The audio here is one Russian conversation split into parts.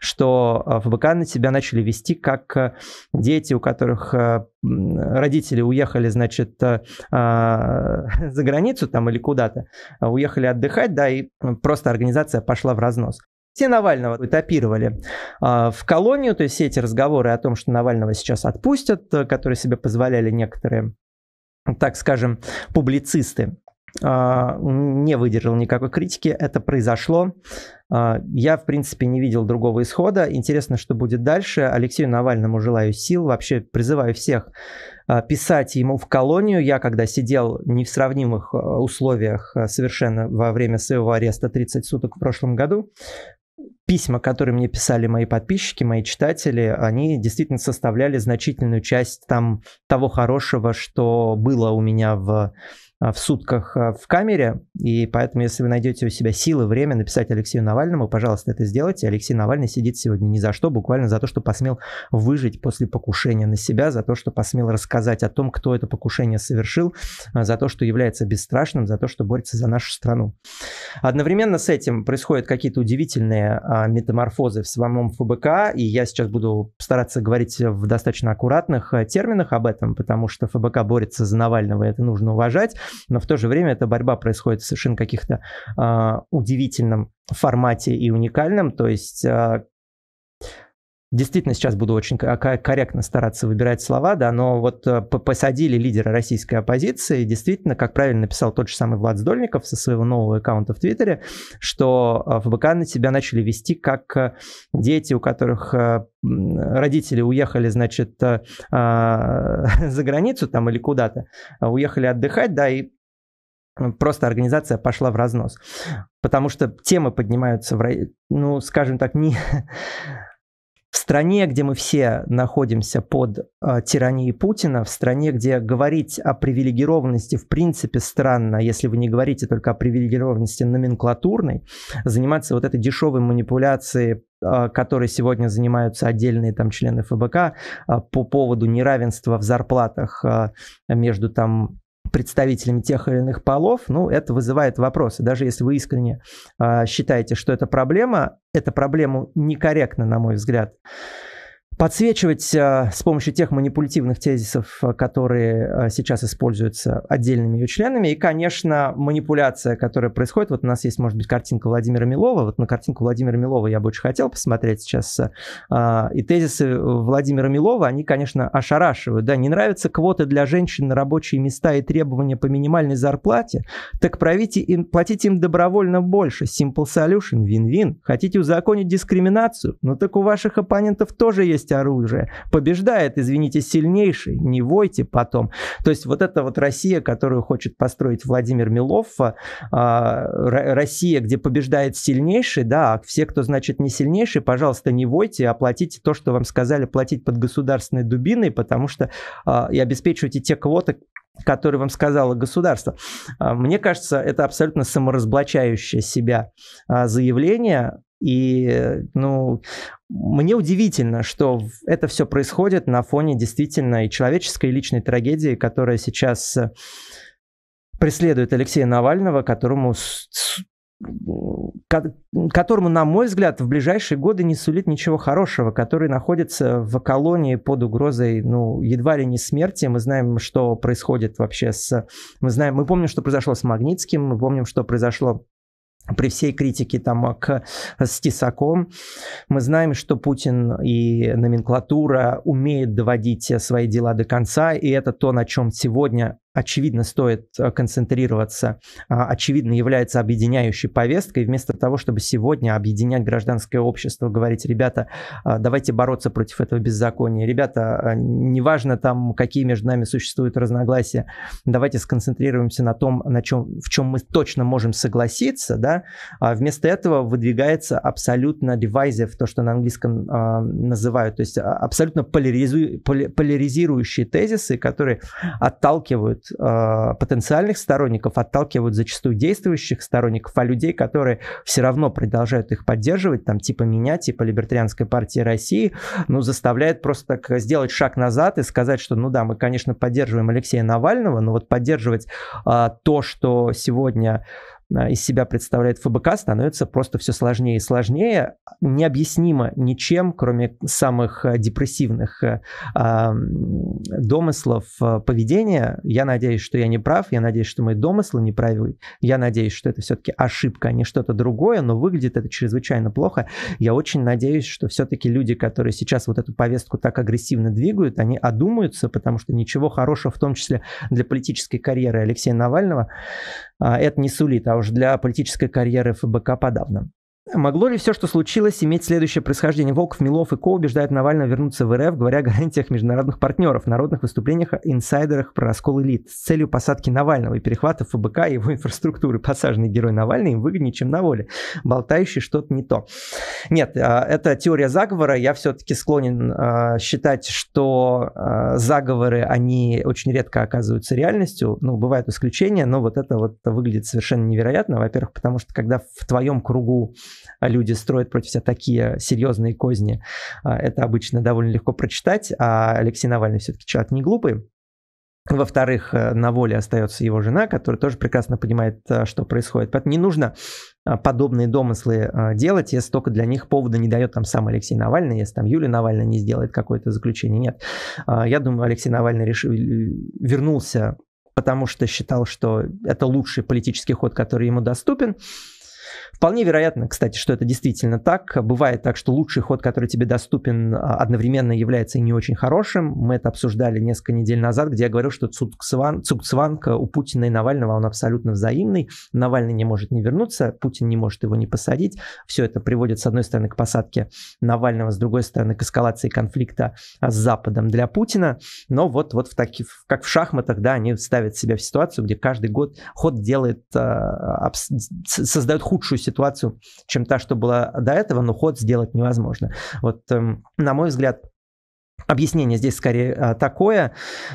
что э, в БК на себя начали вести как э, дети, у которых э, родители уехали, значит, а, за границу там или куда-то, уехали отдыхать, да, и просто организация пошла в разнос. Все Навального этапировали в колонию, то есть все эти разговоры о том, что Навального сейчас отпустят, которые себе позволяли некоторые так скажем, публицисты. А, не выдержал никакой критики, это произошло. А, я, в принципе, не видел другого исхода. Интересно, что будет дальше. Алексею Навальному желаю сил. Вообще призываю всех а, писать ему в колонию. Я, когда сидел не в сравнимых условиях совершенно во время своего ареста 30 суток в прошлом году, письма, которые мне писали мои подписчики, мои читатели, они действительно составляли значительную часть там того хорошего, что было у меня в а, в сутках а, в камере, и поэтому, если вы найдете у себя силы, время написать Алексею Навальному, пожалуйста, это сделайте. Алексей Навальный сидит сегодня ни за что, буквально за то, что посмел выжить после покушения на себя, за то, что посмел рассказать о том, кто это покушение совершил, а, за то, что является бесстрашным, за то, что борется за нашу страну. Одновременно с этим происходят какие-то удивительные метаморфозы в самом ФБК, и я сейчас буду стараться говорить в достаточно аккуратных терминах об этом, потому что ФБК борется за Навального, и это нужно уважать но в то же время эта борьба происходит в совершенно каких-то а, удивительном формате и уникальном, то есть а, действительно сейчас буду очень корректно стараться выбирать слова, да, но вот э, посадили лидера российской оппозиции, действительно, как правильно написал тот же самый Влад Сдольников со своего нового аккаунта в Твиттере, что ФБК э, на себя начали вести как э, дети, у которых родители уехали, значит, а, за границу там или куда-то, а, уехали отдыхать, да, и просто организация пошла в разнос. Потому что темы поднимаются, в, ну, скажем так, не В стране, где мы все находимся под э, тиранией Путина, в стране, где говорить о привилегированности в принципе странно, если вы не говорите только о привилегированности номенклатурной, заниматься вот этой дешевой манипуляцией а, которой сегодня занимаются отдельные там члены ФБК а, по поводу неравенства в зарплатах между там представителями тех или иных полов, ну, это вызывает вопросы. Даже если вы искренне а, считаете, что это проблема, это проблему некорректно, на мой взгляд подсвечивать э, с помощью тех манипулятивных тезисов, э, которые э, сейчас используются отдельными ее членами. И, конечно, манипуляция, которая происходит. Вот у нас есть, может быть, картинка Владимира Милова. Вот на картинку Владимира Милова я бы очень хотел посмотреть сейчас. И тезисы Владимира Милова, они, конечно, ошарашивают. Да, не нравятся квоты для женщин на рабочие места и требования по минимальной зарплате? Так правите им, платите им добровольно больше. Simple solution, win-win. Хотите узаконить дискриминацию? Ну так у ваших оппонентов тоже есть есть оружие. Побеждает, извините, сильнейший, не войте потом. То есть вот эта вот Россия, которую хочет построить Владимир Милов, а, Россия, где побеждает сильнейший, да, а все, кто, значит, не сильнейший, пожалуйста, не войте, оплатите то, что вам сказали платить под государственной дубиной, потому что а, и обеспечивайте те квоты, который вам сказала государство. А, мне кажется, это абсолютно саморазоблачающее себя заявление. И, ну, мне удивительно, что это все происходит на фоне действительно и человеческой и личной трагедии, которая сейчас э, преследует Алексея Навального, которому которому, на мой взгляд, в ближайшие годы не сулит ничего хорошего, который находится в колонии под угрозой, ну, едва ли не смерти. Мы знаем, что происходит вообще с... Мы знаем, мы помним, что произошло с Магнитским, мы помним, что произошло при всей критике там к Стесаком, мы знаем, что Путин и номенклатура умеет доводить свои дела до конца, и это то, на чем сегодня очевидно, стоит э, концентрироваться, а, очевидно, является объединяющей повесткой, вместо того, чтобы сегодня объединять гражданское общество, говорить, ребята, а, давайте бороться против этого беззакония, ребята, а, неважно там, какие между нами существуют разногласия, давайте сконцентрируемся на том, на чем, в чем мы точно можем согласиться, да, вместо этого выдвигается абсолютно divisive, то, что на английском называют, то есть абсолютно поляризу, поляризирующие тезисы, которые отталкивают отталкивают э, а, потенциальных сторонников, отталкивают зачастую действующих сторонников, а людей, которые все равно продолжают их поддерживать, там типа меня, типа Либертарианской партии России, ну, заставляет просто так сделать шаг назад и сказать, что, ну да, мы, конечно, поддерживаем Алексея Навального, но вот поддерживать э, то, что сегодня а, из себя представляет ФБК, становится просто все сложнее и сложнее, необъяснимо ничем, кроме самых а, депрессивных э, домыслов э, поведения. Я надеюсь, что я не прав, я надеюсь, что мои домыслы неправы, я надеюсь, что это все-таки ошибка, а не что-то другое, но выглядит это чрезвычайно плохо. Я очень надеюсь, что все-таки люди, которые сейчас вот эту повестку так агрессивно двигают, они одумаются, потому что ничего хорошего, в том числе для политической карьеры Алексея Навального, а, это не сулит, а уж для политической карьеры ФБК подавно. Могло ли все, что случилось, иметь следующее происхождение? Волков, Милов и Ко убеждают Навального вернуться в РФ, говоря о гарантиях международных партнеров, народных выступлениях, инсайдерах про раскол элит с целью посадки Навального и перехвата ФБК и его инфраструктуры. Посаженный герой Навальный им выгоднее, чем на воле, болтающий что-то не то. Нет, а, это теория заговора. Я все-таки склонен а, считать, что а, заговоры, они очень редко оказываются реальностью. Ну, бывают исключения, но вот это вот выглядит совершенно невероятно. Во-первых, потому что когда в твоем кругу а люди строят против себя такие серьезные козни. А, это обычно довольно легко прочитать, а Алексей Навальный все-таки человек не глупый. Во-вторых, э, на воле остается его жена, которая тоже прекрасно понимает, э, что происходит. Поэтому не нужно а, подобные домыслы э, делать, если только для них повода не дает там сам Алексей Навальный, если там Юлия Навальная не сделает какое-то заключение. Нет. Я думаю, Алексей Навальный решил, вернулся потому что считал, что это лучший политический ход, который ему доступен. Вполне вероятно, кстати, что это действительно так. Бывает так, что лучший ход, который тебе доступен, а, одновременно является и не очень хорошим. Мы это обсуждали несколько недель назад, где я говорил, что цукцван, цукцванг у Путина и Навального, он абсолютно взаимный. Навальный не может не вернуться, Путин не может его не посадить. Все это приводит, с одной стороны, к посадке Навального, с другой стороны, к эскалации конфликта а, с Западом для Путина. Но вот, вот в таких, как в шахматах, да, они ставят себя в ситуацию, где каждый год ход делает, а, создает худшую ситуацию ситуацию, чем та, что была до этого, но ход сделать невозможно. Вот, эм, на мой взгляд, Объяснение здесь скорее э, такое,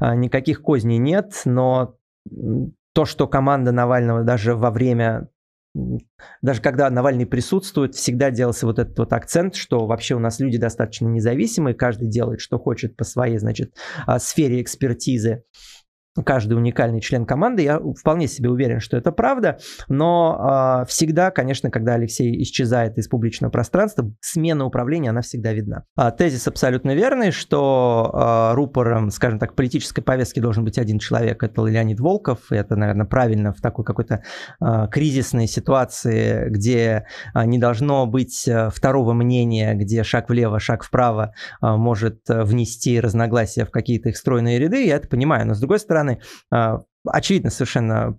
э, никаких козней нет, но то, что команда Навального даже во время даже когда Навальный присутствует, всегда делался вот этот вот акцент, что вообще у нас люди достаточно независимые, каждый делает, что хочет по своей, значит, э, сфере экспертизы каждый уникальный член команды. Я вполне себе уверен, что это правда, но э, всегда, конечно, когда Алексей исчезает из публичного пространства, смена управления, она всегда видна. А, тезис абсолютно верный, что э, рупором, скажем так, политической повестки должен быть один человек, это Леонид Волков, и это, наверное, правильно в такой какой-то э, кризисной ситуации, где э, не должно быть второго мнения, где шаг влево, шаг вправо э, может внести разногласия в какие-то их стройные ряды, я это понимаю, но с другой стороны, страны. А, очевидно совершенно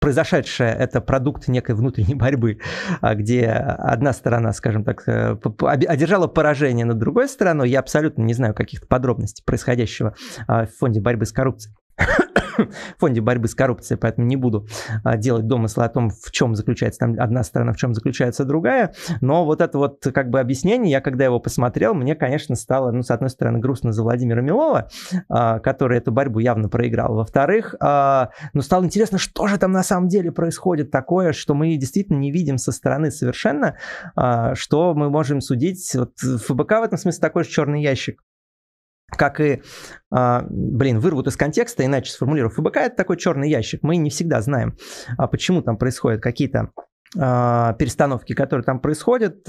произошедшее это продукт некой внутренней борьбы, а, где одна сторона, скажем так, э, одержала поражение над другой стороной. Я абсолютно не знаю каких-то подробностей происходящего а, в фонде борьбы с коррупцией. фонде борьбы с коррупцией, поэтому не буду а, делать домыслы о том, в чем заключается там одна сторона, в чем заключается другая. Но вот это вот как бы объяснение, я когда его посмотрел, мне, конечно, стало, ну, с одной стороны, грустно за Владимира Милова, а, который эту борьбу явно проиграл. Во-вторых, а, ну, стало интересно, что же там на самом деле происходит такое, что мы действительно не видим со стороны совершенно, что мы можем судить. Вот э, ФБК в этом смысле такой же черный ящик как и, а, блин, вырвут из контекста, иначе сформулирую, ФБК это такой черный ящик. Мы не всегда знаем, а, почему там происходят какие-то а, перестановки, которые там происходят.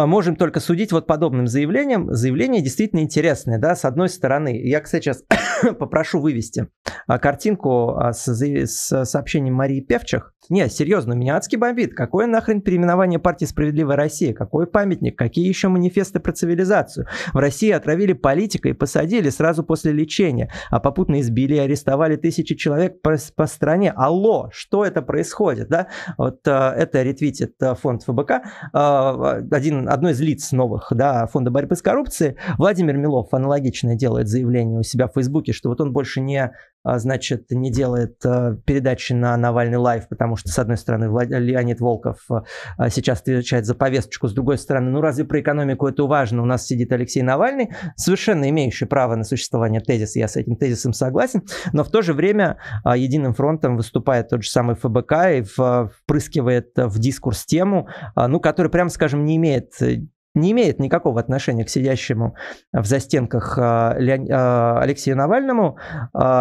А, можем только судить вот подобным заявлением. Заявление действительно интересное, да, с одной стороны. Я, кстати, сейчас попрошу вывести а, картинку а, с, с сообщением Марии Певчих. Не, серьезно, меня адский бомбит. Какое нахрен переименование партии «Справедливая Россия»? Какой памятник? Какие еще манифесты про цивилизацию? В России отравили политика и посадили сразу после лечения, а попутно избили и арестовали тысячи человек по, по стране. Алло, что это происходит, да? Вот это ретвитит фонд ФБК. Один одно из лиц новых да, Фонда борьбы с коррупцией, Владимир Милов аналогично делает заявление у себя в Фейсбуке, что вот он больше не а, значит, не делает э, передачи на Навальный лайв, потому что, с одной стороны, Влад... Леонид Волков э, а, сейчас отвечает за повесточку, с другой стороны, ну разве про экономику это важно? У нас сидит Алексей Навальный, совершенно имеющий право на существование тезиса, я с этим тезисом согласен, но в то же время а, единым фронтом выступает тот же самый ФБК и впрыскивает в дискурс тему, ну, который, прямо скажем, не имеет э, не имеет никакого отношения к сидящему э, в застенках э, э, Алексею Навальному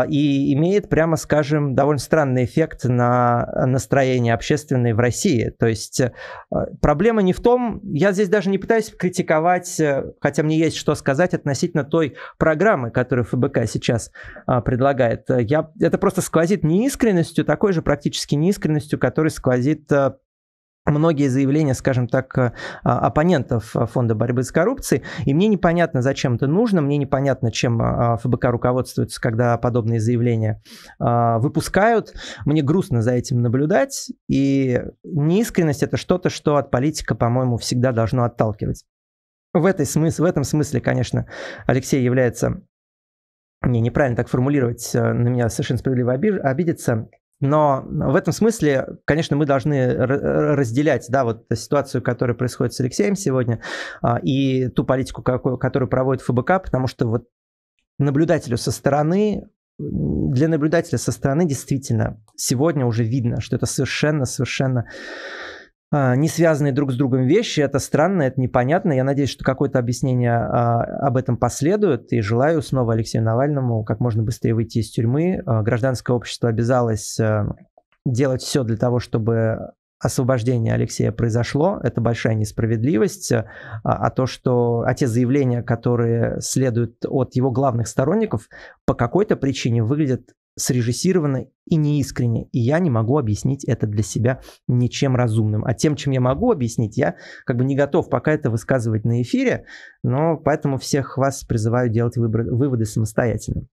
и имеет, прямо скажем, довольно странный эффект на настроение общественное в России. То есть проблема не в том, я здесь даже не пытаюсь критиковать, хотя мне есть что сказать относительно той программы, которую ФБК сейчас предлагает. Я, это просто сквозит неискренностью, такой же практически неискренностью, которая сквозит многие заявления, скажем так, э, а, оппонентов Фонда борьбы с коррупцией. И мне непонятно, зачем это нужно, мне непонятно, чем э, ФБК руководствуется, когда подобные заявления э, выпускают. Мне грустно за этим наблюдать, и неискренность – это что-то, что от политика, по-моему, всегда должно отталкивать. В, этой смысле, в этом смысле, конечно, Алексей является не, неправильно так формулировать, на меня совершенно справедливо обидится, но в этом смысле, конечно, мы должны разделять да, вот ситуацию, которая происходит с Алексеем сегодня, а, и ту политику, которую проводит ФБК, потому что вот наблюдателю со стороны для наблюдателя со стороны действительно сегодня уже видно, что это совершенно-совершенно а, не связанные друг с другом вещи. Это странно, это непонятно. Я надеюсь, что какое-то объяснение а, об этом последует. И желаю снова Алексею Навальному как можно быстрее выйти из тюрьмы. А, гражданское общество обязалось делать все для того, чтобы освобождение Алексея произошло, это большая несправедливость, а, а то, что, а те заявления, которые следуют от его главных сторонников, по какой-то причине выглядят срежиссировано и неискренне. И я не могу объяснить это для себя ничем разумным. А тем, чем я могу объяснить, я как бы не готов пока это высказывать на эфире, но поэтому всех вас призываю делать выбор, выводы самостоятельно.